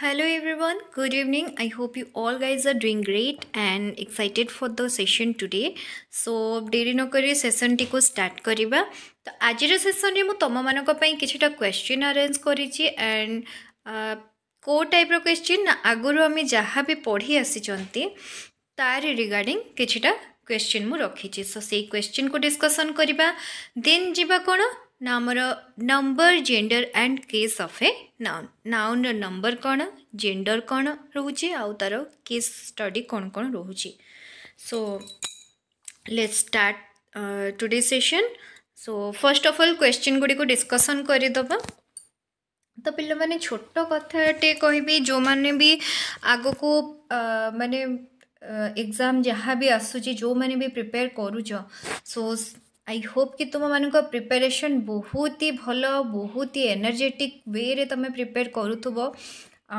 hello everyone good evening i hope you all guys are doing great and excited for the session today so ଡେରି ନ କରି ସେସନ୍ଟିକୁ start କରିବା ତ ଆଜିର ସେସନ୍ରେ ମୁଁ ତୁମମାନଙ୍କ ପାଇଁ କିଛିଟା କ୍ୱେଶ୍ଚିନ୍ ଆରେଞ୍ଜ କରିଛି ଆଣ୍ଡ କେଉଁ ଟାଇପ୍ର କ୍ୱେଶ୍ଚିନ୍ ନା ଆଗରୁ ଆମେ ଯାହା ବି ପଢ଼ି ଆସିଛନ୍ତି ତାରି ରିଗାର୍ଡ଼ିଂ କିଛିଟା କ୍ୱେଶ୍ଚିନ୍ ମୁଁ ରଖିଛି ସୋ ସେଇ କ୍ୱେଶ୍ଚିନ୍କୁ ଡିସ୍କସନ୍ କରିବା ଦେନ୍ ଯିବା କ'ଣ number gender and case of a noun noun number कौन जेंडर कौन रोचे आउ तार केस स्टडी कौन कौन रोचे so let's start today session so first of all question गुड़ी को डिस्कशन करदेबा तो पे छोट कथाटे कह जो मैंने भी आग को मानने एग्जाम जहाँ भी आसूँ जो मैंने भी प्रिपेयर करुच सो ଆଇ ହୋପ୍ କି ତୁମମାନଙ୍କ ପ୍ରିପାରେସନ୍ ବହୁତ ହି ଭଲ ବହୁତ ହି ଏନର୍ଜେଟିକ୍ ୱେରେ ତୁମେ ପ୍ରିପେୟାର କରୁଥିବ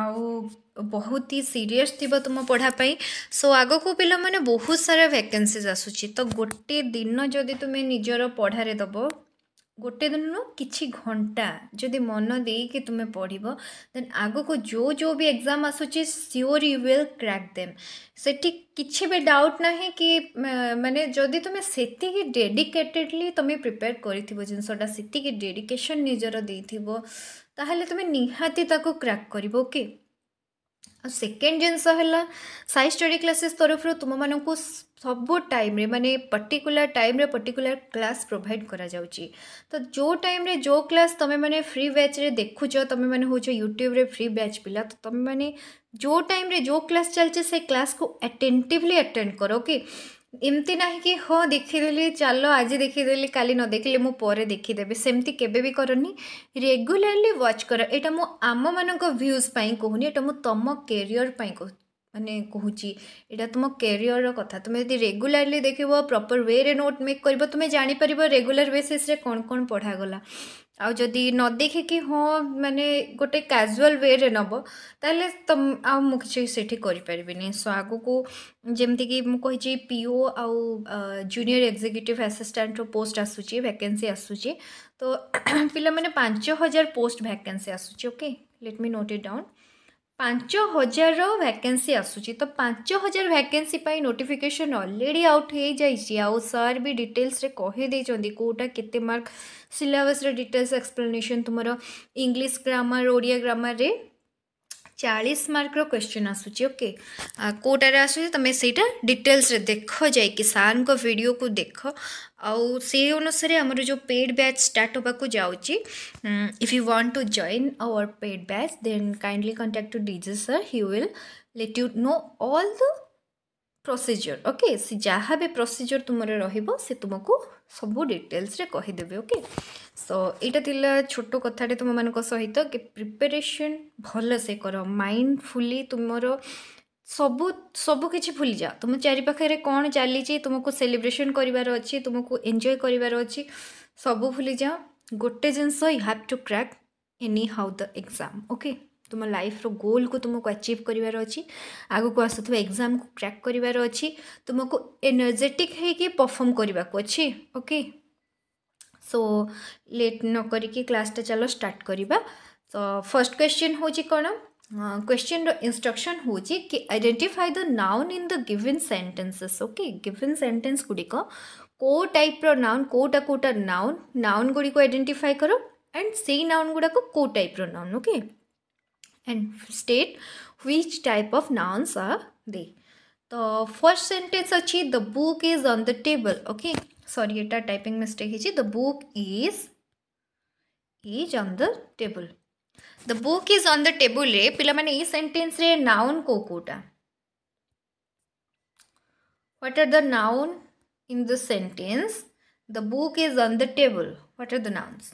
ଆଉ ବହୁତ ହି ସିରିୟସ୍ ଥିବ ତୁମ ପଢ଼ା ପାଇଁ ସୋ ଆଗକୁ ପିଲାମାନେ ବହୁତ ସାରା ଭ୍ୟାକେନ୍ସିଜ୍ ଆସୁଛି ତ ଗୋଟେ ଦିନ ଯଦି ତୁମେ ନିଜର ପଢ଼ାରେ ଦେବ ଗୋଟେ ଦିନରୁ କିଛି ଘଣ୍ଟା ଯଦି ମନ ଦେଇକି ତୁମେ ପଢ଼ିବ ଦେନ୍ ଆଗକୁ ଯେଉଁ ଯେଉଁ ବି ଏକ୍ଜାମ୍ ଆସୁଛି sure you will crack them ସେଠି କିଛି ବି ଡାଉଟ୍ ନାହିଁ କି ମାନେ ଯଦି ତୁମେ ସେତିକି ଡେଡିକେଟେଡ଼ଲି ତୁମେ ପ୍ରିପେୟାର କରିଥିବ ଜିନିଷଟା ସେତିକି ଡେଡିକେସନ୍ ନିଜର ଦେଇଥିବ ତାହେଲେ ତୁମେ ନିହାତି ତାକୁ କ୍ରାକ୍ କରିବ ଓକେ ଆଉ ସେକେଣ୍ଡ ଜିନିଷ ହେଲା ସାଇ ଷ୍ଟଡ଼ି କ୍ଲାସେସ୍ ତରଫରୁ ତୁମମାନଙ୍କୁ ସବୁ ଟାଇମ୍ରେ ମାନେ ପର୍ଟିକୁଲାର ଟାଇମ୍ରେ ପର୍ଟିକୁଲାର କ୍ଲାସ୍ ପ୍ରୋଭାଇଡ଼ କରାଯାଉଛି ତ ଯେଉଁ ଟାଇମ୍ରେ ଯେଉଁ କ୍ଲାସ୍ ତୁମେମାନେ ଫ୍ରି ବ୍ୟାଚ୍ରେ ଦେଖୁଛ ତୁମେମାନେ ହେଉଛ ୟୁଟ୍ୟୁବ୍ରେ ଫ୍ରି ବ୍ୟାଚ୍ ପିଲା ତ ତୁମେମାନେ ଯେଉଁ ଟାଇମ୍ରେ ଯେଉଁ କ୍ଲାସ୍ ଚାଲିଛି ସେ କ୍ଲାସ୍କୁ ଆଟେଣ୍ଟିଭଲି ଆଟେଣ୍ଡ କର ଓକେ ଏମିତି ନାହିଁ କି ହଁ ଦେଖିଦେଲି ଚାଲ ଆଜି ଦେଖିଦେଲି କାଲି ନ ଦେଖିଲେ ମୁଁ ପରେ ଦେଖିଦେବି ସେମିତି କେବେ ବି କରନି ରେଗୁଲାରଲି ୱାଚ୍ କର ଏଇଟା ମୁଁ ଆମମାନଙ୍କ ଭ୍ୟୁଜ୍ ପାଇଁ କହୁନି ଏଇଟା ମୁଁ ତୁମ କେରିୟର ପାଇଁ କହୁଛି मानने कहटा तुम कैरियर कथ तुम जब रेगुलाली देख प्रपर वे नोट मेक कर तुम्हें जापर रेगुला बेसीस कौन कौन पढ़ागला आदि न देखे हाँ मानने गोटे काजुआल वे रे नब तेल तम आठपरिनी सो आग को जमीक मुझे पीओ आ जूनियर एक्जिक्यूटिव आसीस्टाट पोस्ट आसूँ भैकेन्सी आसूँ तो पे मैंने पांच हजार पोस्ट भैके आसूँ okay let me note it down ପାଞ୍ଚ ହଜାରର ଭ୍ୟାକେନ୍ସି ଆସୁଛି ତ ପାଞ୍ଚ ହଜାର ଭ୍ୟାକେନ୍ସି ପାଇଁ ନୋଟିଫିକେସନ୍ ଅଲରେଡ଼ି ଆଉଟ୍ ହେଇଯାଇଛି ଆଉ ସାର୍ ବି ଡିଟେଲ୍ସରେ କହିଦେଇଛନ୍ତି କେଉଁଟା କେତେ ମାର୍କ ସିଲାବସ୍ର ଡିଟେଲ୍ସ ଏକ୍ସପ୍ଲାନେସନ୍ ତୁମର ଇଂଲିଶ ଗ୍ରାମାର ଓଡ଼ିଆ ଗ୍ରାମାରରେ चालीस मार्क क्वेश्चन आसूँ ओके कौटार आसूँ तुम्हें सहीटा डिटेल्स रे देख जाए कि को देख आउ से अनुसार जो पेड बैच स्टार्ट होगाक जाऊँगी you want to join our paid batch then kindly contact to DJ sir he will let you know all the procedure okay ସେ ଯାହା ବି ପ୍ରୋସିଜର୍ ତୁମର ରହିବ ସେ ତୁମକୁ ସବୁ ଡିଟେଲ୍ସରେ କହିଦେବେ ଓକେ ସୋ ଏଇଟା ଥିଲା ଛୋଟ କଥାଟେ ତୁମମାନଙ୍କ ସହିତ କି ପ୍ରିପାରେସନ୍ ଭଲସେ କର ମାଇଣ୍ଡଫୁଲି ତୁମର ସବୁ ସବୁ କିଛି ଭୁଲିଯାଅ ତୁମ ଚାରିପାଖରେ କ'ଣ ଚାଲିଛି ତୁମକୁ ସେଲିବ୍ରେସନ୍ କରିବାର ଅଛି ତୁମକୁ ଏନ୍ଜୟ କରିବାର ଅଛି ସବୁ ଭୁଲିଯାଅ ଗୋଟେ ଜିନିଷ you have to crack anyhow the exam okay तुम रो गोल को तुमको अचिव करार अच्छी आग को आसुवा एग्जाम को क्राक करार अच्छी तुमको एनर्जेटिक होकर परफर्म करने को अच्छी ओके सो लेट न करके क्लासटा चलो स्टार्ट करवा तो फर्स्ट क्वेश्चन हूँ कौन क्वेश्चन इंस्ट्रक्शन हूँ कि identify the noun in the given sentences okay given sentence गुड़िक को टाइप नाउन कोटा कौटा नाउन नाउन गुड़ी को आइडेंटिफाई करो एंड से नाउन गुड़ाक को type noun okay okay? and state which type of nouns are they. The first sentence अछि the book is on the table. Okay. Sorry, a typing mistake अछि the book is is on the table. The book is on the table Pila पिलाମାନେ is sentence re noun को What are the noun in the sentence? The book is on the table. What are the nouns?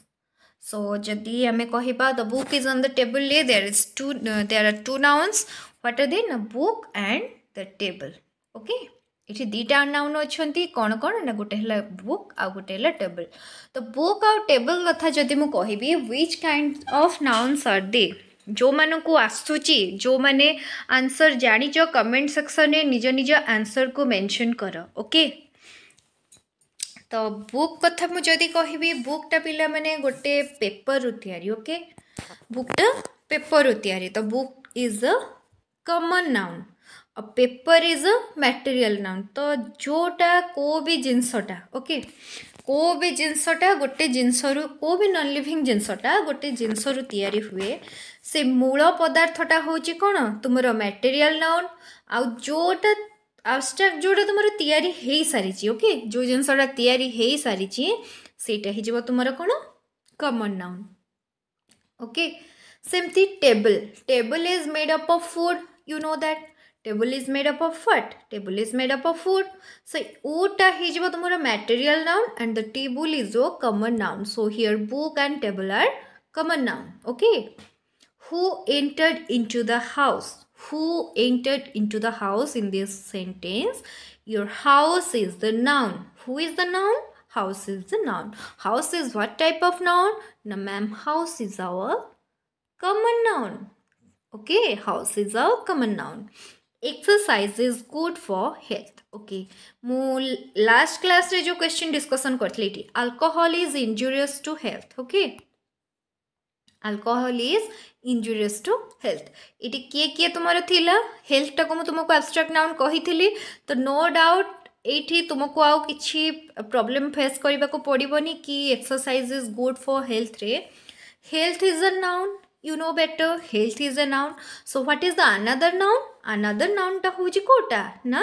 So जदि आम कह book is on the table ले there is two there are two nouns what are they book and the table okay ये दुटा noun अच्छा कौन कौन ना गोटे बुक आ गोटे टेबल तो बुक आउ टेबल कथा जब मुझे कहि which kind of nouns are they जो मानक आसूची जो मैंने आंसर जाच कमेंट सेक्शन में निज निज आंसर को मेंशन कर ओके तो बुक कथा मुझे कह बुकटा पे गोटे पेपर रु या ओके बुकटा पेपर रु या तो book is a common noun और paper is a material noun तो जोटा को भी जिनसटा ओके को भी जिनसटा गोटे जिनस को भी नन लिविंग जिनसटा गोटे जिनस हुए से मूल पदार्थटा हूँ कौन तुम मटेरियल नाउन आ जोटा आबस्ट्राक्ट जोड़ा तुम यासारी ओके जो जिनसा सारी से तुम कौन कमन नाउन ओके सेमती table table is made up of food you know that table is made up of fat table is made up of food so ऊटा हो तुम material noun and the table is a common noun so here book and table are common noun okay who entered into the house who entered into the house in this sentence your house is the noun who is the noun house is the noun house is what type of noun now ma'am house is our common noun okay house is our common noun exercise is good for health okay last class class jo question discussion discussion alcohol is injurious to health okay alcohol is injurious to health ଏଠି କିଏ କିଏ ତୁମର ଥିଲା ହେଲ୍ଥଟାକୁ ମୁଁ ତୁମକୁ abstract noun କହିଥିଲି ତ no doubt ଏଇଠି ତୁମକୁ ଆଉ କିଛି ପ୍ରୋବ୍ଲେମ୍ ଫେସ୍ କରିବାକୁ ପଡ଼ିବନି କି ଏକ୍ସରସାଇଜ୍ ଇଜ୍ ଗୁଡ଼୍ ଫର୍ ହେଲ୍ଥରେ health is a noun you know better health is a noun so what is the another noun another ନାଉନ୍ଟା ହେଉଛି କେଉଁଟା ନା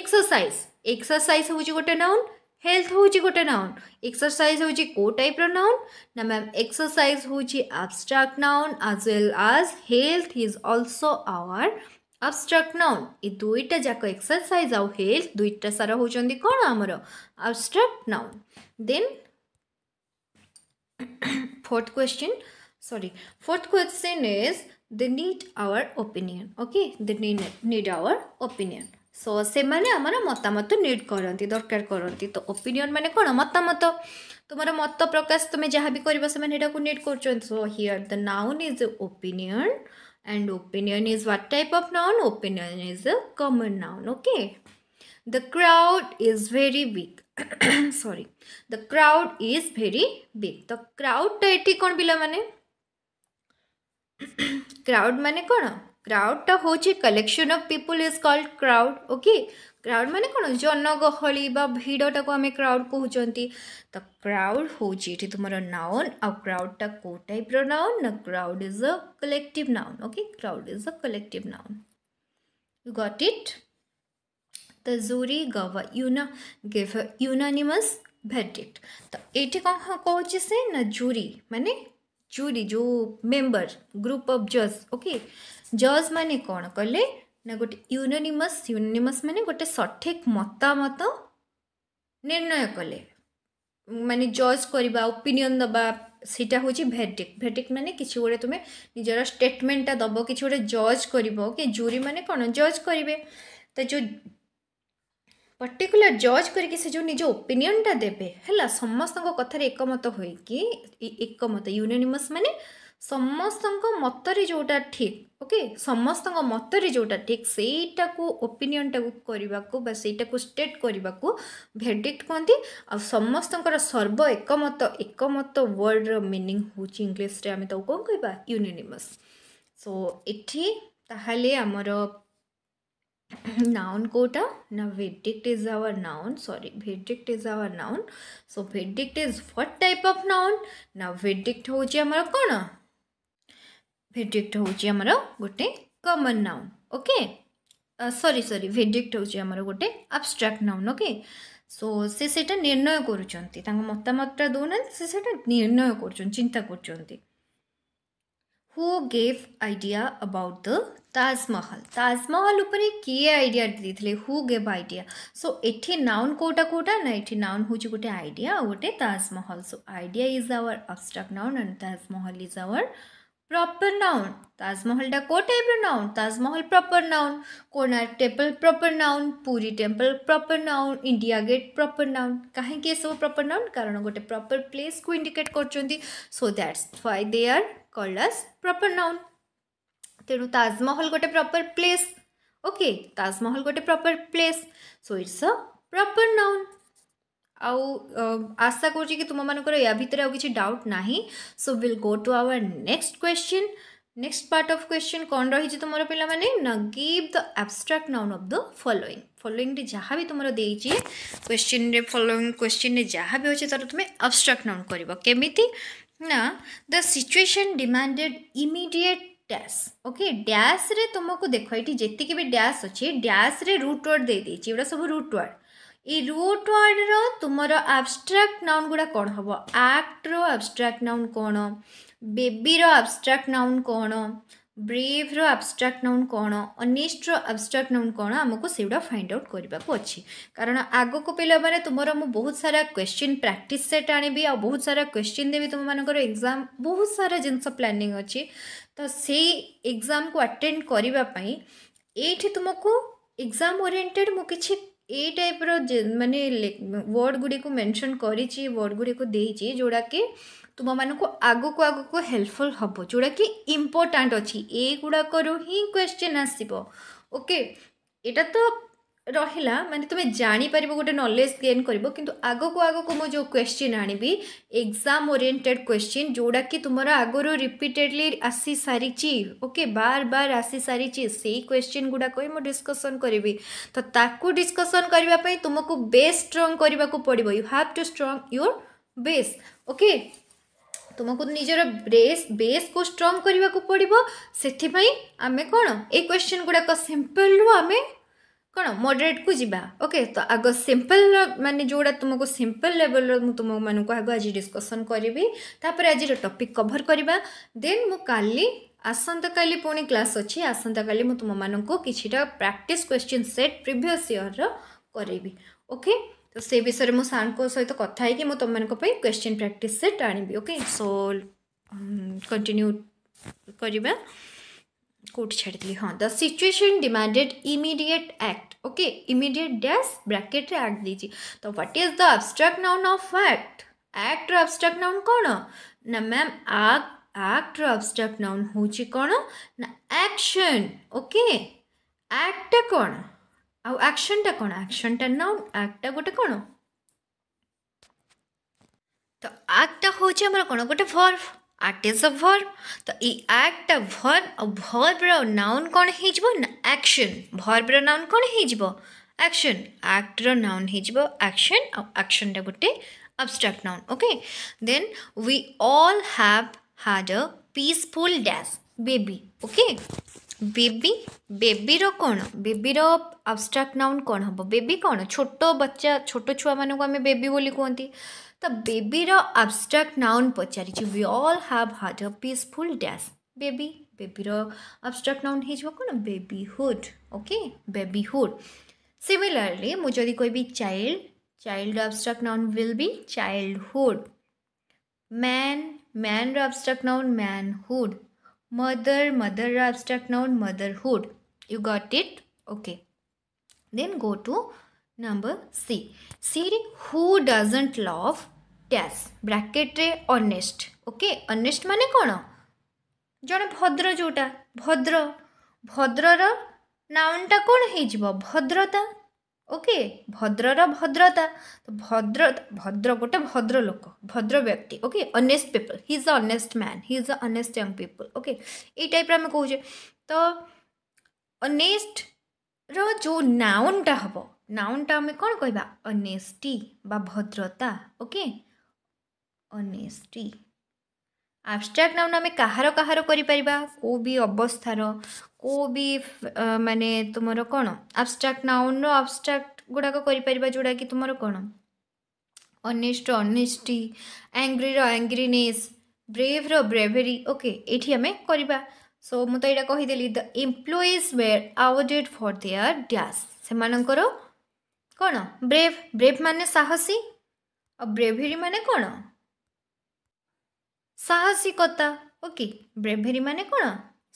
ଏକ୍ସରସାଇଜ୍ ଏକ୍ସରସାଇଜ୍ ହେଉଛି ଗୋଟେ ନାଉନ୍ ହେଲ୍ଥ ହେଉଛି ଗୋଟେ ନାଉନ୍ ଏକ୍ସରସାଇଜ୍ ହେଉଛି କେଉଁ ଟାଇପ୍ର ନାଉନ୍ ନା ମ୍ୟାମ୍ ଏକ୍ସରସାଇଜ୍ ହେଉଛି abstract noun as well as health is also our abstract noun ଏ ଦୁଇଟା ଯାକ ଏକ୍ସରସାଇଜ୍ ଆଉ ହେଲ୍ଥ ଦୁଇଟା ସାରା ହେଉଛନ୍ତି କ'ଣ ଆମର abstract noun then fourth question sorry fourth question is they need our opinion okay they need, need our opinion so ସେମାନେ ଆମର ମତାମତ ନିଡ୍ କରନ୍ତି ଦରକାର କରନ୍ତି ତ ଓପିନିଅନ୍ ମାନେ କ'ଣ ମତାମତ ତୁମର ମତ ପ୍ରକାଶ ତୁମେ ଯାହା ବି କରିବ ସେମାନେ ଏଇଟାକୁ ନିଡ୍ କରୁଛନ୍ତି so here the noun is opinion and opinion is what type of noun opinion is a common noun okay the crowd is very big sorry the crowd is very big ତ କ୍ରାଉଡ଼୍ଟା ଏଠି କ'ଣ ପିଲାମାନେ crowd ମାନେ କ'ଣ crowd टा हूँ collection of people is called crowd okay crowd मान कौन जनगहली भिड़टा को आम क्राउड कहते तो क्राउड हूँ ये तुम नाउन आउ क्राउड टा को टाइप नाउन ना crowd is a collective noun okay crowd is a collective noun you got it the jury gave युना give unanimous भेडिक्ट तो ये कौन कौच से ना जोरी मानने जोरी जो मेम्बर ग्रुप अफ जज ओके ଜଜ୍ ମାନେ କ'ଣ କଲେ ନା ଗୋଟେ ୟୁନୋନିମସ୍ ୟୁନୋନିମସ୍ ମାନେ ଗୋଟେ ସଠିକ୍ ମତାମତ ନିର୍ଣ୍ଣୟ କଲେ ମାନେ ଜଜ୍ କରିବା ଓପିନିଅନ୍ ଦେବା ସେଇଟା ହେଉଛି ଭେଟିକ୍ ଭେଟିକ୍ ମାନେ କିଛି ଗୋଟେ ତୁମେ ନିଜର ଷ୍ଟେଟମେଣ୍ଟଟା ଦେବ କିଛି ଗୋଟେ ଜଜ୍ କରିବ କି ଜୁରି ମାନେ କ'ଣ ଜଜ୍ କରିବେ ତ ଯେଉଁ ପର୍ଟିକୁଲାର ଜଜ୍ କରିକି ସେ ଯେଉଁ ନିଜ ଓପିନିଅନ୍ଟା ଦେବେ ହେଲା ସମସ୍ତଙ୍କ କଥାରେ ଏକମତ ହୋଇକି ଏକମତ ୟୁନୋନିମସ୍ ମାନେ ସମସ୍ତଙ୍କ ମତରେ ଯେଉଁଟା ଠିକ୍ ଓକେ ସମସ୍ତଙ୍କ ମତରେ ଯେଉଁଟା ଠିକ୍ ସେଇଟାକୁ ଓପିନିଅନ୍ଟାକୁ କରିବାକୁ ବା ସେଇଟାକୁ ଷ୍ଟେଟ୍ କରିବାକୁ ଭେଡ଼ିକ୍ଟ କୁହନ୍ତି ଆଉ ସମସ୍ତଙ୍କର ସର୍ବ ଏକମତ ଏକମତ ୱାର୍ଡ଼ର ମିନିଂ ହେଉଛି ଇଂଲିଶରେ ଆମେ ତାକୁ କ'ଣ କହିବା ୟୁନିନିମସ୍ ସୋ ଏଠି ତାହେଲେ ଆମର ନାଉନ୍ କେଉଁଟା ନା verdict is our noun sorry verdict is our noun so verdict is what type of noun ନା ଭେଡ଼ିକ୍ଟ ହେଉଛି ଆମର କ'ଣ भेडिक्ट हमारे गोटे कमन नाउन ओके सरी सरी भेडिक्ट हमारे गोटे आबस्ट्राक्ट नाउन ओके सो से से निर्णय कर मतामत दौना से से निर्णय कर चिंता कर हू gave idea about the Taj Mahal Taj Mahal उपर किए आईडिया हू गेव आईडिया सो एटी नाउन कौटा कौटा ना ये नाउन हूँ गोटे आईडिया गोटे ताजमहल सो idea is our अबस्ट्राक्ट noun and Taj Mahal is our proper noun Taj Mahal को type noun Taj Mahal proper noun Konark temple proper noun पूरी temple proper noun India get proper noun कहीं सब प्रॉपर नाउन कारण गोटे प्रॉपर प्लेस को इंडिकेट कर so that's why they are called us proper noun तेणु ताजमहल गोटे प्रॉपर प्लेस ओके ताजमहल गोटे proper place so it's a proper noun ଆଉ ଆଶା କରୁଛି କି ତୁମମାନଙ୍କର ୟା ଭିତରେ ଆଉ କିଛି ଡାଉଟ୍ ନାହିଁ so will go to our next question next part of question କ'ଣ ରହିଛି ତୁମର ପିଲାମାନେ ନ give the abstract noun of the following ଫଲୋଇଂରେ ଯାହା ବି ତୁମର ଦେଇଛି କ୍ୱେଶ୍ଚିନ୍ରେ ଫଲୋଇଂ କ୍ୱେଶ୍ଚିନ୍ରେ ଯାହା ବି ଅଛି ତା'ର ତୁମେ ଆବଷ୍ଟ୍ରାକ୍ଟ ନାଉନ୍ କରିବ କେମିତି ନା the situation demanded immediate dash okay ଡ୍ୟାସ୍ରେ ତୁମକୁ ଦେଖ ଏଇଠି ଯେତିକି ବି ଡ୍ୟାସ୍ ଅଛି ଡ୍ୟାସ୍ରେ ରୁଟ୍ ওয়ার্ড ଦେଇଦେଇଛି ଏଗୁଡ଼ା ସବୁ ରୁଟ୍ ୱାର୍ଡ଼ ଏଇ ରୁଟ୍ ୱାର୍ଡ଼ର ତୁମର ଆବଷ୍ଟ୍ରାକ୍ଟ ନାଉନ୍ ଗୁଡ଼ା କ'ଣ ହେବ ଆକ୍ଟର ଆବଷ୍ଟ୍ରାକ୍ଟ ନାଉନ୍ କ'ଣ ବେବିର ଆବଷ୍ଟ୍ରାକ୍ଟ ନାଉନ୍ କ'ଣ ବ୍ରେଭ୍ର ଆବଷ୍ଟ୍ରାକ୍ଟ ନାଉନ୍ କ'ଣ ଅନିଷ୍ଟର ଆବଷ୍ଟ୍ରାକ୍ଟ ନାଉନ୍ କ'ଣ ଆମକୁ ସେଗୁଡ଼ା ଫାଇଣ୍ଡ ଆଉଟ୍ କରିବାକୁ ଅଛି କାରଣ ଆଗକୁ ପିଲାମାନେ ତୁମର ମୁଁ ବହୁତ ସାରା କ୍ୱେଶ୍ଚିନ୍ ପ୍ରାକ୍ଟିସ୍ ସେଟ୍ ଆଣିବି ଆଉ ବହୁତ ସାରା କ୍ୱେଶ୍ଚିନ୍ ଦେବି ତୁମମାନଙ୍କର ଏକ୍ଜାମ୍ ବହୁତ ସାରା ଜିନିଷ ପ୍ଲାନିଂ ଅଛି ତ ସେଇ ଏକ୍ଜାମ୍କୁ ଆଟେଣ୍ଡ କରିବା ପାଇଁ ଏଇଠି ତୁମକୁ ଏକ୍ଜାମ୍ ଓରିଏଣ୍ଟେଡ଼୍ ମୁଁ କିଛି ଏଇ ଟାଇପ୍ର ମାନେ ୱାର୍ଡ଼ ଗୁଡ଼ିକୁ ମେନସନ୍ କରିଛି ୱାର୍ଡ଼ ଗୁଡ଼ିକୁ ଦେଇଛି ଯେଉଁଟାକି ତୁମମାନଙ୍କୁ ଆଗକୁ ଆଗକୁ ହେଲ୍ପଫୁଲ୍ ହେବ ଯେଉଁଟାକି ଇମ୍ପୋର୍ଟାଣ୍ଟ ଅଛି ଏଇଗୁଡ଼ାକରୁ ହିଁ କ୍ୱେଶ୍ଚିନ୍ ଆସିବ ଓକେ ଏଇଟା ତ ରହିଲା ମାନେ ତୁମେ ଜାଣିପାରିବ ଗୋଟେ ନଲେଜ୍ ଗେନ୍ କରିବ କିନ୍ତୁ ଆଗକୁ ଆଗକୁ ମୁଁ ଯେଉଁ କ୍ୱେଶ୍ଚିନ୍ ଆଣିବି ଏକ୍ଜାମ୍ ଓରିଏଣ୍ଟେଡ଼୍ କ୍ୱେଶ୍ଚିନ୍ ଯେଉଁଟାକି ତୁମର ଆଗରୁ ରିପିଟେଡ଼ଲି ଆସିସାରିଛି ଓକେ ବାର ବାର ଆସିସାରିଛି ସେଇ କ୍ୱେଶ୍ଚିନ୍ ଗୁଡ଼ାକ ହିଁ ମୁଁ ଡିସ୍କସନ୍ କରିବି ତ ତାକୁ ଡିସ୍କସନ୍ କରିବା ପାଇଁ ତୁମକୁ ବେସ୍ ଷ୍ଟ୍ରଙ୍ଗ୍ କରିବାକୁ ପଡ଼ିବ you have to strong your base okay ତୁମକୁ ନିଜର ବ୍ରେସ୍ ବେସ୍କୁ ଷ୍ଟ୍ରଙ୍ଗ କରିବାକୁ ପଡ଼ିବ ସେଥିପାଇଁ ଆମେ କ'ଣ ଏଇ କ୍ୱେଶ୍ଚିନ୍ ଗୁଡ଼ାକ ସିମ୍ପଲ୍ରୁ ଆମେ कौन मडरेट को जी ओके तो आग सिंपल मानने जो तुमको सिंपल लेवल तुम मानक आगे आज डिस्कसन करी तापर आज टपिक कभर करवा दे आसंता का पुणी क्लास अच्छी आसंता का तुम को कि practice question set previous year करी ओके तो से विषय में सार सहित कथी मुझ तुम्हारों क्वेश्चन प्राक्ट सेट आके सो कंटिन्यू करवा কোর্ট ছাড়ি হ্যাঁ the situation demanded immediate act okay immediate dash ব্রাকেট্রে আক্ট দিয়েছি তো what is the abstract noun of act ଆକ୍ଟର ଅବଷ୍ଟ୍ରାକ୍ଟ ନାଉନ୍ କ'ଣ ନା ମ୍ୟାମ୍ ଆକ୍ଟର ଅବଷ୍ଟ୍ରାକ୍ଟ ନାଉନ୍ ହେଉଛି କ'ଣ ନା ଆକ୍ସନ୍ ଓକେ ଆକ୍ଟଟା କ'ଣ ଆଉ ଆକ୍ସନ୍ଟା କ'ଣ ଆକ୍ସନ୍ଟା ନାଉନ୍ ଆକ୍ଟଟା ଗୋଟେ କ'ଣ ତ ଆକ୍ଟଟା ହେଉଛି ଆମର କ'ଣ ଗୋଟେ verb act is a verb ତ ଏଇ ଆକ୍ଟଟା ଭର୍ବ ଆଉ ଭର୍ବର ନାଉନ୍ କ'ଣ ହେଇଯିବ ନା ଆକ୍ସନ୍ ଭର୍ବର ନାଉନ୍ କ'ଣ ହେଇଯିବ ଆକ୍ସନ୍ ଆକ୍ଟର ନାଉନ୍ ହେଇଯିବ ଆକ୍ସନ୍ ଆଉ ଆକ୍ସନ୍ଟା ଗୋଟେ abstract noun okay then we all have had a peaceful dash baby okay baby बेबीर କ'ଣ ବେବିର ଆବଷ୍ଟ୍ରାକ୍ଟ ନାଉନ୍ କ'ଣ ହେବ ବେବି କ'ଣ ଛୋଟ ବଚ୍ଚା ଛୋଟ ଛୁଆମାନଙ୍କୁ ଆମେ ବେବି ବୋଲି କୁହନ୍ତି तो बेबी रबस्ट्राक्ट नाउन पचारि we all have had a peaceful dash baby baby रबस्ट्राक्ट नाउन हो बेबीहुड ओके बेबीहुड सिमिलरली मुझे कह चाइल्ड चाइल्ड रबस्ट्राक्ट noun will be hood man man रबस्ट्राक्ट नाउन मैनहुड मदर मदर रबस्ट्राक्ट noun motherhood you got it okay then go to number C C who doesn't love dash bracket रे honest okay honest माने कौन जड़े भद्र जोटा भद्र भद्रर नाउनटा कौन हो भद्रता ओके भद्रर भद्रता तो भद्र भद्र गोटे भद्र लोक भद्र व्यक्ति okay honest people he is honest man he is honest young people okay ये टाइप आम कहे तो अनेस्ट रो जो नाउनटा हम ନାଉନ୍ଟା ଆମେ କ'ଣ କହିବା ଅନେଷ୍ଟି ବା ଭଦ୍ରତା ଓକେ ଅନେଷ୍ଟି ଆବଷ୍ଟ୍ରାକ୍ଟ ନାଉନ୍ ଆମେ କାହାର କାହାର କରିପାରିବା କେଉଁ ବି ଅବସ୍ଥାର କେଉଁ ବି ମାନେ ତୁମର କ'ଣ ଆବଷ୍ଟ୍ରାକ୍ଟ ନାଉନ୍ର ଆବଷ୍ଟ୍ରାକ୍ଟ ଗୁଡ଼ାକ କରିପାରିବା ଯେଉଁଟାକି ତୁମର କ'ଣ ଅନେଷ୍ଟ ଅନେଷ୍ଟି ଆଙ୍ଗ୍ରିର ଆଙ୍ଗ୍ରିନେସ୍ ବ୍ରେଭ୍ର ବ୍ରେଭେରି ଓକେ ଏଇଠି ଆମେ କରିବା ସୋ ମୁଁ ତ ଏଇଟା କହିଦେଲି the employees were awarded for their dash ସେମାନଙ୍କର कौन ब्रेव ब्रेव मान साहसी और ब्रेभेरी मान कौन साहसिकता ओके ब्रेभेरी मान कौन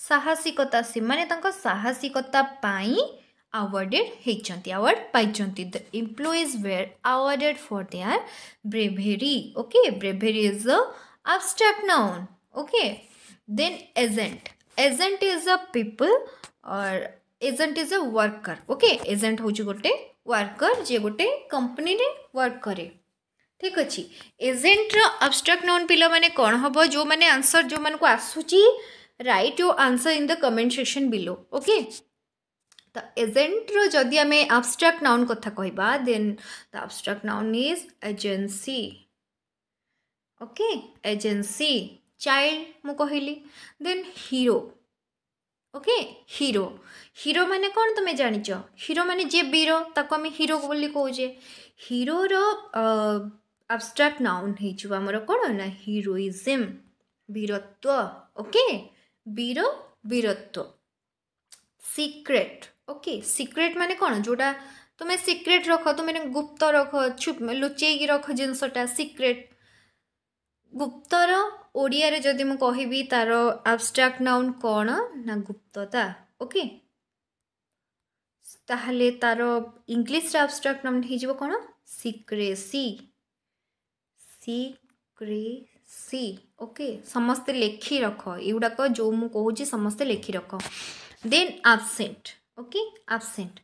साहसिकता से मैंने साहसिकतापाई अवार्डेड होती अवार्ड पाई the employees were awarded for their bravery okay bravery is abstract noun okay then agent agent is a people और agent is a worker okay agent हूँ गोटे वर्कर जे गोटे कंपनी रे वर्क करे ठीक अच्छे एजेंटर अबस्ट्रक्ट नन पा मैंने कौन हम जो मैंने आंसर जो मानक आसूची write your answer in the comment section below okay तो एजेंटर जदि आम आबस्ट्राक्ट नाउन कथा कह that noun is agency okay agency child मु कहली then hero okay hero hero ମାନେ କ'ଣ ତୁମେ ଜାଣିଛ ହିରୋ ମାନେ ଯିଏ ବୀର ତାକୁ ଆମେ ହିରୋ ବୋଲି କହୁଛେ ହିରୋର ଆବଷ୍ଟ୍ରାକ୍ଟ ନାଉନ୍ ହେଇଯିବ ଆମର କ'ଣ ନା ହିରୋଇଜିମ୍ ବୀରତ୍ୱ ଓକେ ବୀର ବୀରତ୍ୱ ସିକ୍ରେଟ୍ ଓକେ ସିକ୍ରେଟ୍ ମାନେ କ'ଣ ଯେଉଁଟା ତୁମେ ସିକ୍ରେଟ୍ ରଖ ତୁମେ ଗୁପ୍ତ ରଖ ଲୁଚେଇକି ରଖ ଜିନିଷଟା ସିକ୍ରେଟ୍ ଗୁପ୍ତର ଓଡ଼ିଆରେ ଯଦି ମୁଁ କହିବି ତା'ର ଆବଷ୍ଟ୍ରାକ୍ଟ ନାଉନ୍ କ'ଣ ନା ଗୁପ୍ତତା ଓକେ তাহলে তারো ইংলিশ রাবস্ট্রাক্ট নাম হিজব কোন সিক্রেসি সি ক্রিসি ওকে সমস্ত লেখি রাখো ইউডা কো জ মু কহুজি সমস্ত লেখি রাখো then absent okay absent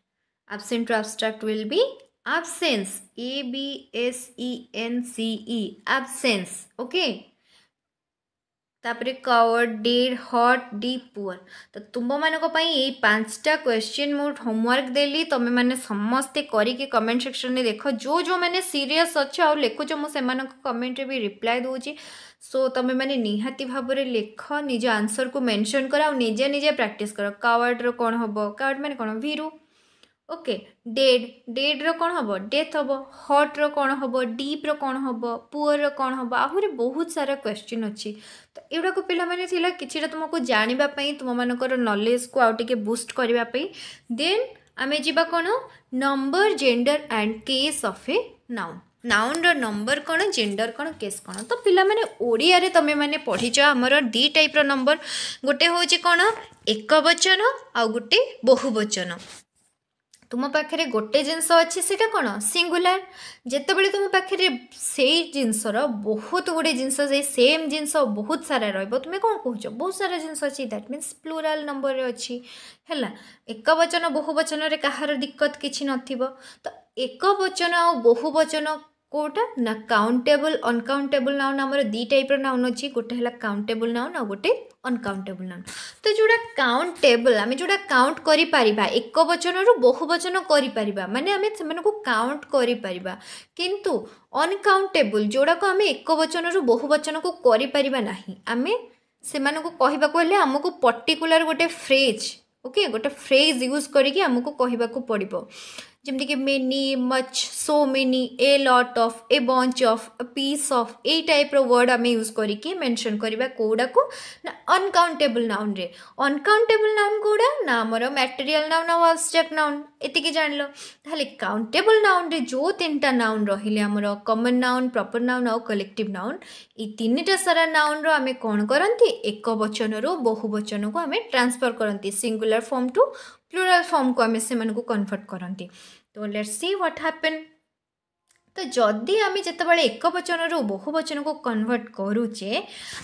absent রাবস্ট্রাক্ট will be absence A B S E N C E absence okay तापर कवर्ड डीड हट डी पुअर तो तुम मानी ये पांचटा क्वेश्चन मुझे होमवर्क दे तुम्हें मैंने समस्ते करके कमेंट सेक्शन में देख जो जो मैंने सीरीयस अच्छे आखुच मुझे कमेन्ट्रे भी रिप्लाय दूसरी सो तुम मैंने निहाती भाव में लेख निज आंसर को मेनसन कर आजे निजे, प्राक्ट कर कवर्ड्र कौन हम कवर्ड मैंने कौन भीरू ওକେ ଡେଡ୍ ଡେଡ୍ର କ'ଣ ହେବ ଡେଥ୍ ହେବ ହଟ୍ର କ'ଣ ହେବ ଡିପ୍ର କ'ଣ ହେବ ପୁଅର୍ର କ'ଣ ହେବ ଆହୁରି ବହୁତ ସାରା କ୍ୱେଶ୍ଚିନ୍ ଅଛି ତ ଏଗୁଡ଼ାକ ପିଲାମାନେ ଥିଲା କିଛିଟା ତୁମକୁ ଜାଣିବା ପାଇଁ ତୁମମାନଙ୍କର ନଲେଜକୁ ଆଉ ଟିକେ ବୁଷ୍ଟ କରିବା ପାଇଁ ଦେନ୍ ଆମେ ଯିବା କ'ଣ number gender and case of a noun ନାଉନ୍ର ନମ୍ବର କ'ଣ ଜେଣ୍ଡର କ'ଣ କେସ୍ କ'ଣ ତ ପିଲାମାନେ ଓଡ଼ିଆରେ ତୁମେମାନେ ପଢ଼ିଛ ଆମର ଦୁଇ ଟାଇପ୍ର ନମ୍ବର ଗୋଟେ ହେଉଛି କ'ଣ ଏକ ବଚନ ଆଉ ଗୋଟେ ବହୁ ବଚନ ତୁମ ପାଖରେ ଗୋଟେ ଜିନିଷ ଅଛି ସେଇଟା କ'ଣ ସିଙ୍ଗୁଲାର ଯେତେବେଳେ ତୁମ ପାଖରେ ସେଇ ଜିନିଷର ବହୁତ ଗୁଡ଼ିଏ ଜିନିଷ ସେଇ ସେମ୍ ଜିନିଷ ବହୁତ ସାରା ରହିବ ତୁମେ କ'ଣ କହୁଛ ବହୁତ ସାରା ଜିନିଷ ଅଛି ଦ୍ୟାଟ୍ ମିନ୍ସ ପ୍ଲୁରାଲ୍ ନମ୍ବରରେ ଅଛି ହେଲା ଏକ ବଚନ ବହୁ ବଚନରେ କାହାର ଦିକ୍କତ କିଛି ନଥିବ ତ ଏକ ବଚନ ଆଉ ବହୁ ବଚନ କେଉଁଟା ନା କାଉଣ୍ଟେବଲ୍ ଅନକାଉଣ୍ଟେବଲ୍ ନାଉନ୍ ଆମର ଦୁଇ ଟାଇପ୍ର ନାଉନ୍ ଅଛି ଗୋଟେ ହେଲା କାଉଣ୍ଟେବଲ୍ ନାଉନ୍ ଆଉ ଗୋଟେ ଅନକାଉଣ୍ଟେବଲ୍ ନାଉନ୍ ତ ଯେଉଁଟା କାଉଣ୍ଟେବଲ୍ ଆମେ ଯେଉଁଟା କାଉଣ୍ଟ କରିପାରିବା ଏକ ବଚନରୁ ବହୁ ବଚନ କରିପାରିବା ମାନେ ଆମେ ସେମାନଙ୍କୁ କାଉଣ୍ଟ କରିପାରିବା କିନ୍ତୁ ଅନକାଉଣ୍ଟେବଲ୍ ଯେଉଁଟାକୁ ଆମେ ଏକ ବଚନରୁ ବହୁ ବଚନକୁ କରିପାରିବା ନାହିଁ ଆମେ ସେମାନଙ୍କୁ କହିବାକୁ ହେଲେ ଆମକୁ ପର୍ଟିକୁଲାର୍ ଗୋଟେ ଫ୍ରେଜ୍ ଓକେ ଗୋଟେ ଫ୍ରେଜ୍ ୟୁଜ୍ କରିକି ଆମକୁ କହିବାକୁ ପଡ଼ିବ जमती कि many much so many a lot of a bunch of a piece of a type रर्ड आम यूज करके मेनसन करवा कौटा को ना अनकाउंटेबल नाउन रे अनकाउंटेबल नाउन कौड़ा ना आम मैटेरियाल नाउन आउजेक् नाउन एति जान लो लाइल काउंटेबल नाउन रे जो तीन टा नाउन रही आम कमन नाउन प्रपर नाउन आउ कलेक्टिव नाउन यनिटा सारा नाउन रो आम कौन करती एक बचन रु बहुवचन को आम ट्रांसफर करती सिंगुलर फर्म टू ପ୍ଲୁରାଲ୍ ଫର୍ମକୁ ଆମେ ସେମାନଙ୍କୁ କନଭର୍ଟ କରନ୍ତି ତ ଲେଟ୍ ସି ହ୍ୱାଟ୍ ହାପେନ୍ ତ ଯଦି ଆମେ ଯେତେବେଳେ ଏକବଚନରୁ ବହୁବଚନକୁ କନଭର୍ଟ କରୁଛେ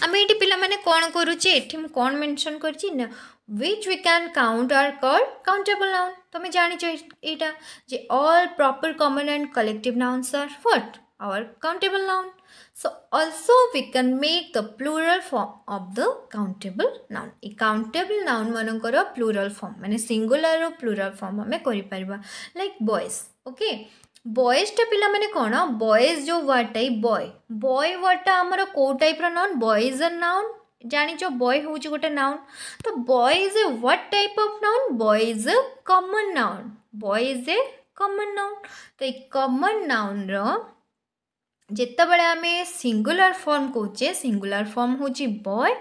ଆମେ ଏଠି ପିଲାମାନେ କ'ଣ କରୁଛେ ଏଠି ମୁଁ କ'ଣ ମେନସନ୍ କରିଛି ନା which we can count are called countable noun तुम्हें जानी चाहिए एटा जे all proper common and collective nouns are what our countable noun So also we can make the plural form of the countable noun. E countable noun manଙ୍କର plural form ମାନେ singular रो plural form हमें करि परबा like boys okay boys टा पिला माने कोन boys जो word टाइ boy boy word टा हमर को टाइप रो noun boy is a noun जानिच बय हूँ गोटे नाउन तो boy is a what type of noun boy is a common noun boy is a common noun तो ये कॉमन नाउन रो जितेबले आम सिंगुलर फर्म कहचे सिंगुलर फर्म हूँ बय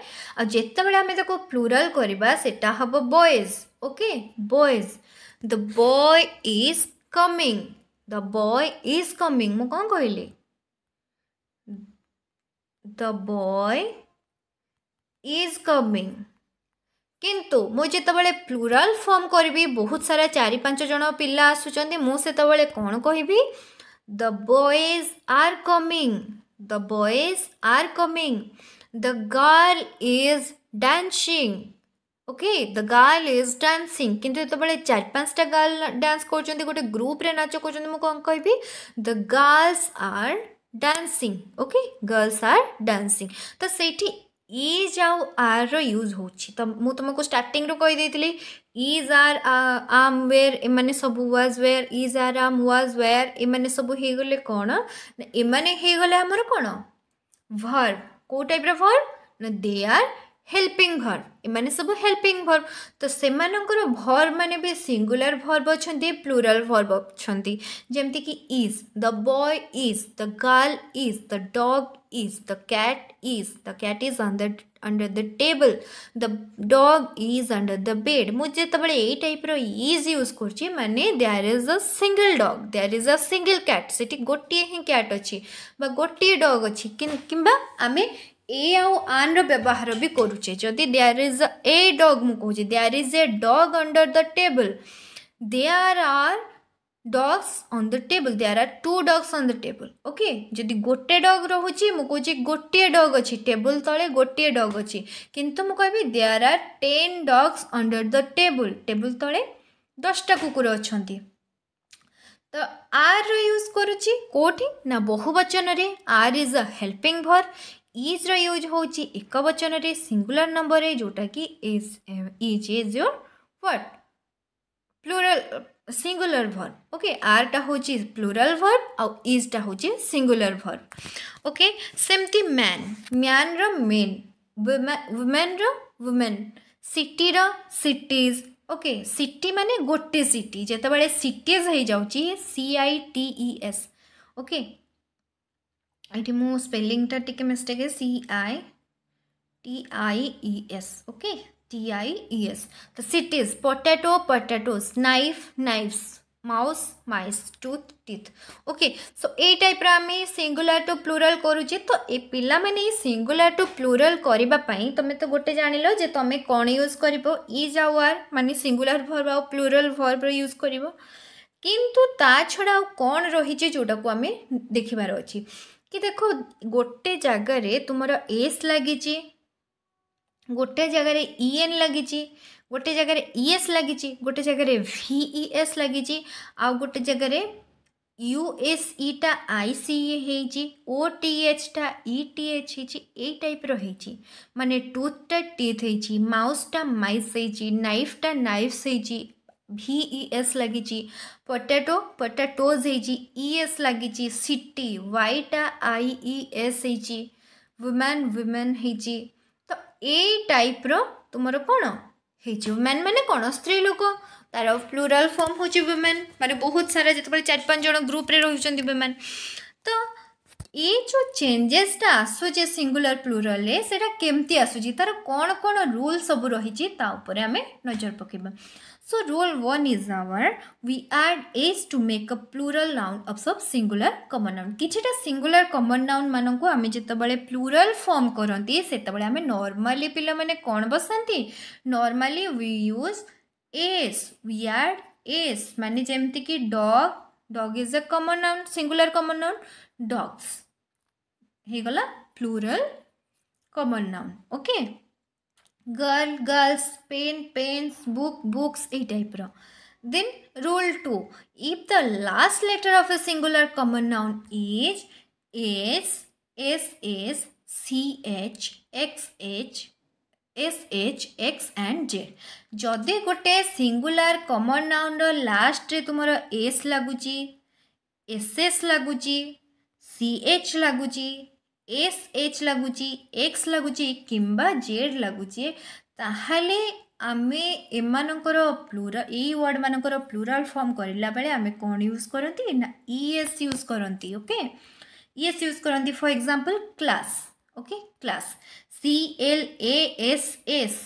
आते प्लूराल करवाटा हम boys okay boys the boy is coming the boy is coming मु कौन कहली द बय इज कमिंग किंतु मुझे प्लूराल फर्म करी बहुत सारा चारि पांच जन पा आसुच्च मुत कौन कहबी The boys are coming. The boys are coming. The girl is dancing. Okay, the girl is dancing. किंतु तो बड़े चार पांच टा girl कर चुन्दी कोटे group रे नाचो कर चुन्दी मुको अंकोई भी the girls are dancing. Okay, girls are dancing. The city. Is ଆଉ ଆର୍ର ୟୁଜ୍ ହେଉଛି ତ ମୁଁ ତୁମକୁ ଷ୍ଟାର୍ଟିଂରୁ କହିଦେଇଥିଲି ଇଜ୍ ଆର୍ ଆମ୍ ୱେର୍ ଏମାନେ ସବୁ was were is are am was were ଏମାନେ ସବୁ ହେଇଗଲେ କ'ଣ ଏମାନେ ହେଇଗଲେ ଆମର କ'ଣ ଭର୍ କେଉଁ ଟାଇପ୍ର ଭର୍ ନା they are helping verb am सब हेल्पिंग भर तो से भर मैंने भी सिंगुलर भर्ब अच्छा प्लूराल भर्ब अच्छा जमीक is the boy is the girl is the dog is the cat is the cat is under under the table the dog is under the bed मुझे जिते तो यही type रज use कर मैंने there is a single dog there is a single cat से गोटे ही क्या अच्छी गोटे डग अच्छी कि आम ଏ ଆଉ ଆନ୍ର ବ୍ୟବହାର ବି କରୁଛେ ଯଦି ଦେୟାର ଇଜ୍ ଏ ଡଗ୍ ମୁଁ କହୁଛି there is a dog under the table there are dogs on the table there are two dogs on the table okay ଯଦି ଗୋଟେ ଡଗ୍ ରହୁଛି ମୁଁ କହୁଛି ଗୋଟିଏ ଡଗ୍ ଅଛି ଟେବୁଲ୍ ତଳେ ଗୋଟିଏ ଡଗ୍ ଅଛି କିନ୍ତୁ ମୁଁ କହିବି there are ten dogs under the table table ତଳେ ଦଶଟା କୁକୁର ଅଛନ୍ତି ତ ଆର୍ର ୟୁଜ୍ କରୁଛି କେଉଁଠି ନା ବହୁବଚନରେ are is a helping verb is रूज हूँ एक बचन वचन सिंगुलर नंबर रे जोटा कि is is is your word plural singular verb okay आरटा हूँ प्लूराल भर आजटा हूँ सिंगुलर भर ओके सेमती man man men woman women city cities okay city माने गोटे सिटी जो बड़े हो जाऊँच C I T S okay ଏଠି ମୁଁ ସ୍ପେଲିଂଟା ଟିକେ mistake C I T I E S okay T I E S ତ cities potato potatoes knife knifes mouse mice tooth teeth okay so এই টাইপর আমি সিঙ্গুলার টু প্লুরাল করুছে তো এ পিলামানে এই সিঙ্গুলার টু প্লুরাল করা তুমি তো গোটে জাঁল যে তুমি কোণ ইউজ করব ইজ আওয়ার মানে সিঙ্গুলার ভর্ব আও প্লুরাল ভর্ব ইউজ করব কিন্তু তা ছড়া আউ কোণ রয়েছে যেটা আমি দেখবার অছি କି ଦେଖ ଗୋଟେ ଜାଗାରେ ତୁମର ଏସ୍ ଲାଗିଛି ଗୋଟେ ଜାଗାରେ ଇ ଏନ୍ ଲାଗିଛି ଗୋଟେ ଜାଗାରେ ଇ ଏସ୍ ଲାଗିଛି ଗୋଟେ ଜାଗାରେ ଭି ଇ ଏସ୍ ଲାଗିଛି ଆଉ ଗୋଟେ ଜାଗାରେ ୟୁ ଏସ୍ ଇଟା ଆଇ ସି ଇ ହେଇଛି ଓ ଟି ଏଚ୍ଟା ଇ ଟି ଏଚ୍ ହେଇଛି ଏଇ ଟାଇପ୍ର ହେଇଛି ମାନେ ଟୁଥ୍ଟା ଟିଥ୍ ହେଇଛି ମାଉସ୍ଟା ମାଇସ୍ ହେଇଛି ନାଇଫ୍ଟା ନାଇଫ୍ସ ହେଇଛି ଭି ଇ ଏସ୍ ଲାଗିଛି ପଟାଟୋ ପଟାଟୋଜ୍ ହେଇଛି ଇ ଏସ୍ ଲାଗିଛି ସିଟି ୱାଇଟା ଆଇ ଇ ଏସ୍ ହେଇଛି ୱିମେନ୍ ୱିମେନ୍ ହେଇଛି ତ ଏଇ ଟାଇପ୍ର ତୁମର କ'ଣ ହେଇଛି ୱିମେନ୍ ମାନେ କ'ଣ ସ୍ତ୍ରୀ ଲୋକ ତାର ପ୍ଲୁରାଲ୍ ଫର୍ମ ହେଉଛି ୱିମେନ୍ ମାନେ ବହୁତ ସାରା ଯେତେବେଳେ ଚାରି ପାଞ୍ଚ ଜଣ ଗ୍ରୁପ୍ରେ ରହୁଛନ୍ତି ୱିମେନ୍ ତ ଏ ଯେଉଁ ଚେଞ୍ଜେସ୍ଟା ଆସୁଛି ସିଙ୍ଗୁଲାର ପ୍ଲୁରାଲରେ ସେଇଟା କେମିତି ଆସୁଛି ତାର କ'ଣ କ'ଣ ରୁଲ୍ ସବୁ ରହିଛି ତା ଉପରେ ଆମେ ନଜର ପକାଇବା So rule 1 is our, we add s to make a plural noun of sub singular common noun. किछटा singular common noun माननको आमे जेतबळे plural form करंती सेतबळे आमे normally पिला माने कोण बसंती normally we use s we add s माने जेमति की dog dog is a common noun singular common noun dogs हे गला plural common noun okay okay? Girl girls pen pens book books ये टाइप्र then rule two if the last letter of a singular common noun is S S S C H X H S H X and Z जदि गोटे singular common noun last रे तुम S लगुच S S लगुच C H लगुच S H ଲାଗୁଛି X ଲାଗୁଛି କିମ୍ବା ଜେଡ଼୍ ଲାଗୁଛି ତାହେଲେ ଆମେ ଏମାନଙ୍କର ପ୍ଲୁରା ଏଇ ୱାର୍ଡ଼ମାନଙ୍କର ପ୍ଲୁରାଲ୍ ଫର୍ମ କରିଲା ବେଳେ ଆମେ କ'ଣ ୟୁଜ୍ କରନ୍ତି ନା ଇଏସ୍ ୟୁଜ୍ କରନ୍ତି ଓକେ ଇଏସ୍ ୟୁଜ୍ କରନ୍ତି for example class okay class C L A S S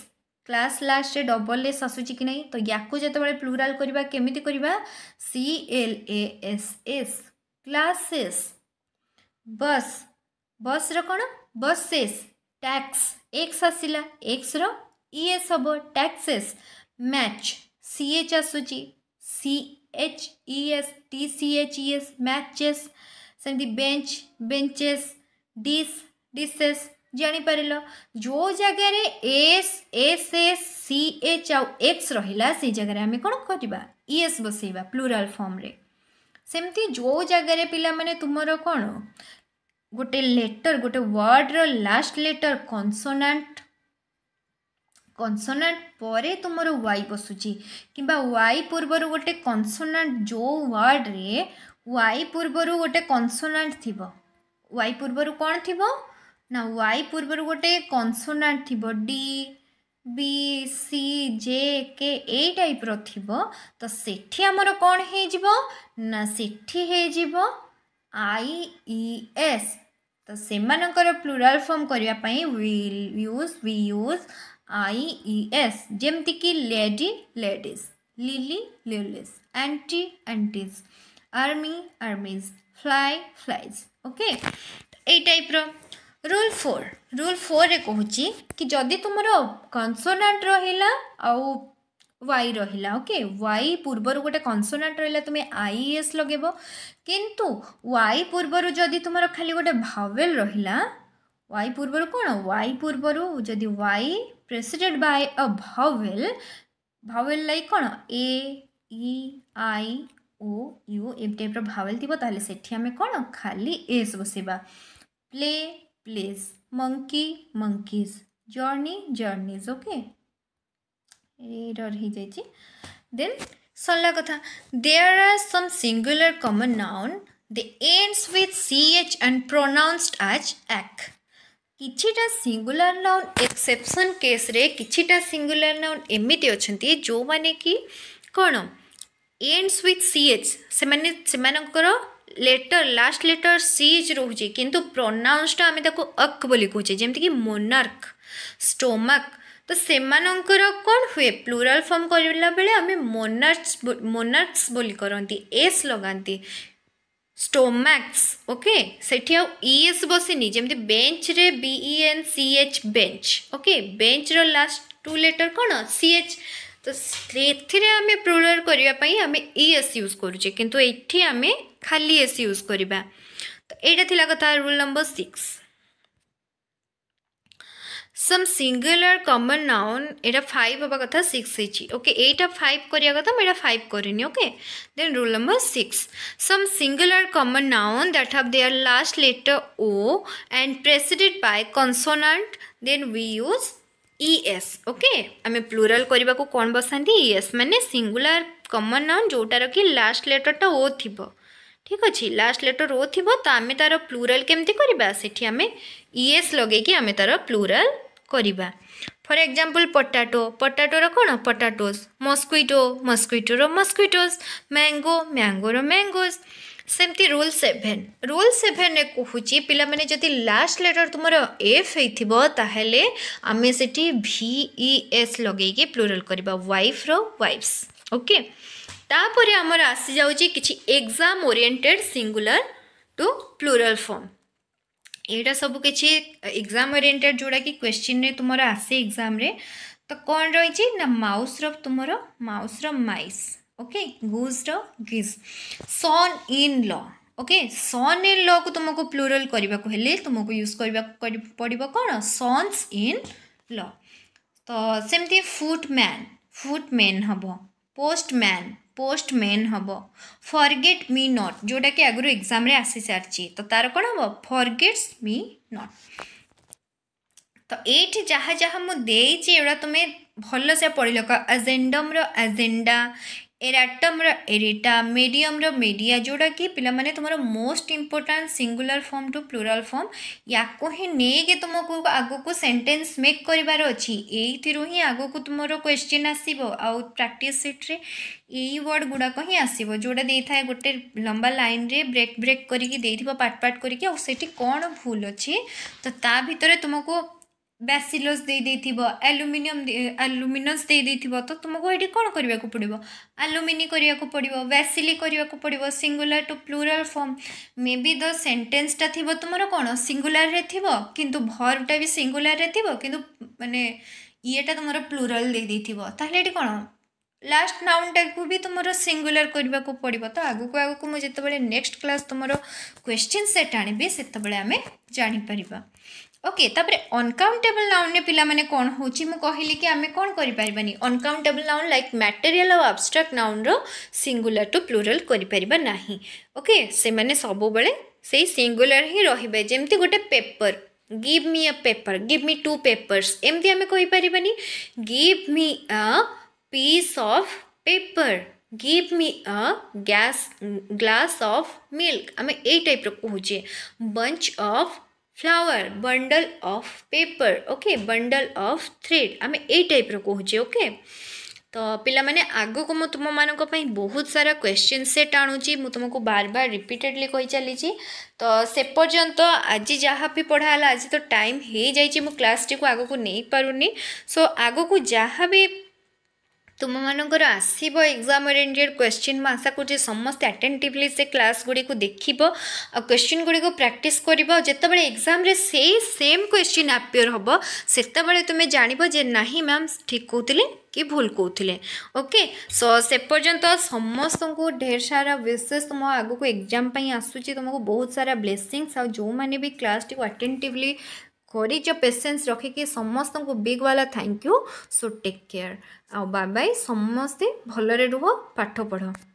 class ଲାଷ୍ଟରେ ଡବଲ୍ ଏସ୍ ଆସୁଛି କି ନାହିଁ ତ ୟାକୁ ଯେତେବେଳେ ପ୍ଲୁରାଲ୍ କରିବା କେମିତି କରିବା C L A S S classes bus bus रण बसेस टैक्स एक्स आसला एक्स रस हम टैक्सेस मैच सी एच आसूची सी एच इस टी सी एच इस मैचेस सेमती बेच बेचे डिश डिशेस जापार जो जगार S S S C H आउ एक्स रहा से जगह आम कौन करवा इस बसवा प्लूराल फर्म्रेमती जो जगार पे तुम कौन ଗୋଟେ ଲେଟର୍ ଗୋଟେ ୱାର୍ଡ଼ର ଲାଷ୍ଟ ଲେଟର୍ କନସୋନାଣ୍ଟ କନସୋନାଣ୍ଟ ପରେ ତୁମର ୱାଇ ବସୁଛି କିମ୍ବା ୱାଇ ପୂର୍ବରୁ ଗୋଟେ କନସୋନାଣ୍ଟ ଯେଉଁ ୱାର୍ଡ଼ରେ ୱାଇ ପୂର୍ବରୁ ଗୋଟେ କନସୋନାଣ୍ଟ ଥିବ ୱାଇ ପୂର୍ବରୁ କ'ଣ ଥିବ ନା ୱାଇ ପୂର୍ବରୁ ଗୋଟେ କନସୋନାଣ୍ଟ ଥିବ ଡି ବି ସି ଜେ କେ ଏଇ ଟାଇପ୍ର ଥିବ ତ ସେଠି ଆମର କ'ଣ ହେଇଯିବ ନା ସେଠି ହେଇଯିବ ଆଇଇଏସ୍ ତ ସେମାନଙ୍କର ପ୍ଲୁରାଲ୍ ଫର୍ମ କରିବା ପାଇଁ will use we use I E S ଯେମିତିକି lady ladies lily lilies aunty aunties army armies fly flies okay ଏଇ ଟାଇପ୍ର রুল ফোর রুল ফোরে কুচি কি যদি তোমার কনসোনাট রহিলা আউ ୱାଇ ରହିଲା ଓକେ ୱାଇ ପୂର୍ବରୁ ଗୋଟେ କନସୋନାଣ୍ଟ ରହିଲା ତୁମେ ଆଇ ଏସ୍ ଲଗେଇବ କିନ୍ତୁ ୱାଇ ପୂର୍ବରୁ ଯଦି ତୁମର ଖାଲି ଗୋଟେ ଭାୱେଲ୍ ରହିଲା ୱାଇ ପୂର୍ବରୁ କ'ଣ ୱାଇ ପୂର୍ବରୁ ଯଦି ୱାଇ ପ୍ରେସିଡେଡ୍ ବାଇ ଅ ଭାୱେଲ୍ ଭାୱେଲ୍ ଲାଇକ୍ କ'ଣ A E I O U ଏମ୍ ଟାଇପ୍ର ଭାୱେଲ୍ ଥିବ ତାହେଲେ ସେଠି ଆମେ କ'ଣ ଖାଲି ଏସ୍ ବସେଇବା play plays monkey monkeys journey journeys okay error he jaichi then सरला कथा there are some singular common noun they ends with C H and pronounced as K କିଛିଟା ସିଙ୍ଗୁଲାର ନାଉନ୍ ଏକ୍ସେପ୍ସନ୍ କେସ୍ରେ କିଛିଟା ସିଙ୍ଗୁଲାର ନାଉନ୍ ଏମିତି ଅଛନ୍ତି ଯେଉଁମାନେ କି କ'ଣ ଏଣ୍ଡସ୍ ୱିଥ୍ ସି ଏଚ୍ ସେମାନେ ସେମାନଙ୍କର letter last letter C H ରହୁଛି କିନ୍ତୁ ପ୍ରୋନାଉନ୍ସଟା ଆମେ ତାକୁ ଅକ୍ ବୋଲି କହୁଛେ ଯେମିତିକି ମୋନାର୍କ ଷ୍ଟୋମାକ୍ ତ ସେମାନଙ୍କର କ'ଣ ହୁଏ ପ୍ଲୁରାଲ୍ ଫର୍ମ କରିଲା ବେଳେ ଆମେ ମୋନାର୍ସ ମୋନାର୍ସ ବୋଲି କରନ୍ତି ଏସ୍ ଲଗାନ୍ତି ଷ୍ଟୋମାକ୍ସ ଓକେ ସେଠି ଆଉ ଇଏସ୍ ବସିନି ଯେମିତି ବେଞ୍ଚରେ B E N C H bench okay ବେଞ୍ଚର ଲାଷ୍ଟ ଟୁ ଲେଟର କ'ଣ ସି ଏଚ୍ ତ ସେଥିରେ ଆମେ ପ୍ଲୁରାଲ୍ କରିବା ପାଇଁ ଆମେ ଇଏସ୍ ୟୁଜ୍ କରୁଛେ କିନ୍ତୁ ଏଠି ଆମେ ଖାଲି ଏସ୍ ୟୁଜ୍ କରିବା ତ ଏଇଟା ଥିଲା କଥା rule number six some singular common noun এটা 5 হবা কথা 6 ହେଇଛି ওকে এইটা 5 করিয়া কথা মেটা 5 করিনি okay then rule number 6 some singular common noun that have their last letter o and preceded by consonant then we use es okay আমি প্লুরাল করিবাকু কোন বসাନ୍ତି es মানে singular common noun যোটার কি লাস্ট লেটরটা o থিব ঠিক ଅଛି ଲାଷ୍ଟ ଲେଟର ଓ ଥିବ ତ ଆମେ ତାର ପ୍ଲୁରାଲ କେମିତି କରିବା ସେଠି ଆମେ ଇଏସ୍ ଲଗେଇକି ଆମେ ତାର ପ୍ଲୁରାଲ କରିବା ଫର୍ ଏକ୍ଜାମ୍ପଲ୍ ପଟାଟୋ ପଟାଟୋର କ'ଣ ପଟାଟୋସ୍ ମସ୍କୁଇଟୋ ମସ୍କୁଇଟୋର ମସ୍କୁଇଟୋସ୍ ମ୍ୟାଙ୍ଗୋ ମ୍ୟାଙ୍ଗୋର ମ୍ୟାଙ୍ଗୋସ୍ ସେମିତି ରୁଲ୍ ସେଭେନ୍ ରୁଲ୍ ସେଭେନ୍ରେ କହୁଛି ପିଲାମାନେ ଯଦି ଲାଷ୍ଟ ଲେଟର୍ ତୁମର ଏଫ୍ ହେଇଥିବ ତାହେଲେ ଆମେ ସେଠି ଭି ଇ ଏସ୍ ଲଗେଇକି ପ୍ଲୁରାଲ୍ କରିବା ୱାଇଫ୍ର ୱାଇଫ୍ସ ଓକେ ତାପରେ ଆମର ଆସିଯାଉଛି କିଛି exam oriented singular to plural form यहाँ सब किसी एग्जाम ओरिएटेड जोड़ा कि क्वेश्चन तुम आसे एग्जाम तो कौन रही माउस रुम mouse mice okay goose geese son in law okay sun in ल को तुमको प्लूराल करने तुमको यूज पड़ कौन सन्स इन ल तो सेमती फुटमैन फुटमैन हम पोस्टमैन পোস্টম্যান হব ফরগেট মি নট ଯେଉଁଟାକି ଆଗରୁ ଏକ୍ଜାମ୍ରେ ଆସିସାରିଛି ତ ତା'ର କ'ଣ ହେବ ଫରଗେଟ୍ସ ମି ନଟ୍ ତ ଏଇଠି ଯାହା ଯାହା ମୁଁ ଦେଇଛି ଏଗୁଡ଼ା ତୁମେ ଭଲସେ ପଢ଼ିଲ ଏଜେଣ୍ଡମ୍ର ଏଜେଣ୍ଡା ଏରାଟମ୍ର ଏରିଟା ମିଡ଼ିୟମ୍ର ମିଡ଼ିଆ ଯେଉଁଟାକି ପିଲାମାନେ ତୁମର most important singular form to plural form ୟାକୁ ହିଁ ନେଇକି ତୁମକୁ ଆଗକୁ ସେଣ୍ଟେନ୍ସ ମେକ୍ କରିବାର ଅଛି ଏଇଥିରୁ ହିଁ ଆଗକୁ ତୁମର କ୍ୱେଶ୍ଚିନ୍ ଆସିବ ଆଉ ପ୍ରାକ୍ଟିସ୍ ସିଟ୍ରେ ଏଇ ୱାର୍ଡ଼ ଗୁଡ଼ାକ ହିଁ ଆସିବ ଯେଉଁଟା ଦେଇଥାଏ ଗୋଟେ ଲମ୍ବା ଲାଇନ୍ରେ ବ୍ରେକ୍ ବ୍ରେକ୍ କରିକି ଦେଇଥିବ ପାର୍ଟ ପାର୍ଟ କରିକି ଆଉ ସେଠି କ'ଣ ଭୁଲ ଅଛି ତ ତା ଭିତରେ ତୁମକୁ ବ୍ୟାସିଲସ୍ ଦେଇଦେଇଥିବ ଆଲୁମିନିୟମ୍ ଆଲୁମିନସ୍ ଦେଇଦେଇଥିବ ତ ତୁମକୁ ଏଠି କ'ଣ କରିବାକୁ ପଡ଼ିବ ଆଲୁମିନି କରିବାକୁ ପଡ଼ିବ ବ୍ୟାସିଲି କରିବାକୁ ପଡ଼ିବ singular to plural form may be the ସେଣ୍ଟେନ୍ସଟା ଥିବ ତୁମର କ'ଣ ସିଙ୍ଗୁଲାରରେ ଥିବ କିନ୍ତୁ ଭର୍ଭଟା ବି ସିଙ୍ଗୁଲାରରେ ଥିବ କିନ୍ତୁ ମାନେ ଇଏଟା ତୁମର ପ୍ଲୁରାଲ୍ ଦେଇଦେଇଥିବ ତାହେଲେ ଏଠି କ'ଣ ଲାଷ୍ଟ ନାଉନ୍ଟାକୁ ବି ତୁମର ସିଙ୍ଗୁଲାର କରିବାକୁ ପଡ଼ିବ ତ ଆଗକୁ ଆଗକୁ ମୁଁ ଯେତେବେଳେ ନେକ୍ସଟ କ୍ଲାସ୍ ତୁମର କ୍ୱେଶ୍ଚିନ୍ ସେଟ୍ ଆଣିବି ସେତେବେଳେ ଆମେ ଜାଣିପାରିବା ଓକେ ତାପରେ ଅନକାଉଣ୍ଟେବଲ୍ ନାଉନ୍ରେ ପିଲାମାନେ କ'ଣ ହେଉଛି ମୁଁ କହିଲି କି ଆମେ କ'ଣ କରିପାରିବାନି ଅନକାଉଣ୍ଟେବଲ୍ ନାଉନ୍ ଲାଇକ୍ ମ୍ୟାଟେରିଆଲ୍ ଆଉ ଆବଷ୍ଟ୍ରାକ୍ଟ ନାଉନ୍ର ସିଙ୍ଗୁଲାର୍ ଟୁ ପ୍ଲୁରାଲ୍ କରିପାରିବା ନାହିଁ ଓକେ ସେମାନେ ସବୁବେଳେ ସେଇ ସିଙ୍ଗୁଲାର୍ ହିଁ ରହିବେ ଯେମିତି ଗୋଟେ paper give me a paper give me two papers ଏମିତି ଆମେ କହିପାରିବାନି give me a piece of paper give me a gas glass of milk আমি এই টাইপর কহুছে bunch of flower bundle of paper okay bundle of thread ଆମେ ଏଇ ଟାଇପ୍ର କହୁଛେ ଓକେ ତ ପିଲାମାନେ ଆଗକୁ ମୁଁ ତୁମମାନଙ୍କ ପାଇଁ ବହୁତ ସାରା କ୍ୱେଶ୍ଚିନ୍ ସେଟ୍ ଆଣୁଛି ମୁଁ ତୁମକୁ ବାର ବାର ରିପିଟେଡ଼ଲି କହିଚାଲିଛି ତ ସେ ପର୍ଯ୍ୟନ୍ତ ଆଜି ଯାହା ବି ପଢ଼ା ହେଲା ଆଜି ତ ଟାଇମ୍ ହେଇଯାଇଛି ମୁଁ କ୍ଲାସ୍ଟିକୁ ଆଗକୁ ନେଇପାରୁନି ସୋ ଆଗକୁ ଯାହା ବି तुम मानकर आस एक्जाम ओरिएटेड क्वेश्चन मुझ आशा कर समस्त आटेटिवली से क्लास गुड़ी देखिए आ क्वेश्चन गुड़ को प्राक्ट करते एक्जाम से सेम क्वेश्चन आपिययर हम से तुम्हें जानवे ना मैम ठीक कहते कि भूल कहते ओके सो से पर्यत समस्त को ढेर सारा विशेष तुम आगे एग्जाम आसूँ तुमको बहुत सारा ब्लेसींगस आ जो मैंने भी क्लास टी आटेटिवली କରିଚ ପେସେନ୍ସ ରଖିକି ସମସ୍ତଙ୍କୁ ବିଗ୍ ୱାଲା thank you so take care ଆଉ ବାବାଇ ସମସ୍ତେ ଭଲରେ ରୁହ ପାଠ ପଢ଼